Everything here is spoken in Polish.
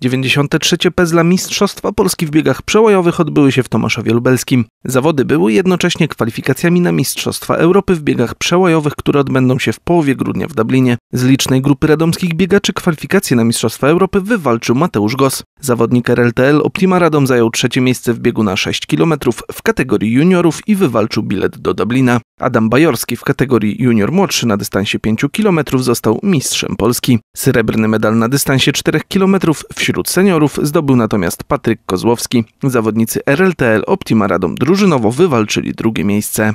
93. pezla Mistrzostwa Polski w biegach przełajowych odbyły się w Tomaszowie Lubelskim. Zawody były jednocześnie kwalifikacjami na Mistrzostwa Europy w biegach przełajowych, które odbędą się w połowie grudnia w Dublinie. Z licznej grupy radomskich biegaczy kwalifikacje na Mistrzostwa Europy wywalczył Mateusz Gos. Zawodnik RLTL Optima Radom zajął trzecie miejsce w biegu na 6 km w kategorii juniorów i wywalczył bilet do Dublina. Adam Bajorski w kategorii junior młodszy na dystansie 5 km został mistrzem Polski. Srebrny medal na dystansie 4 km w Wśród seniorów zdobył natomiast Patryk Kozłowski. Zawodnicy RLTL Optima Radom drużynowo wywalczyli drugie miejsce.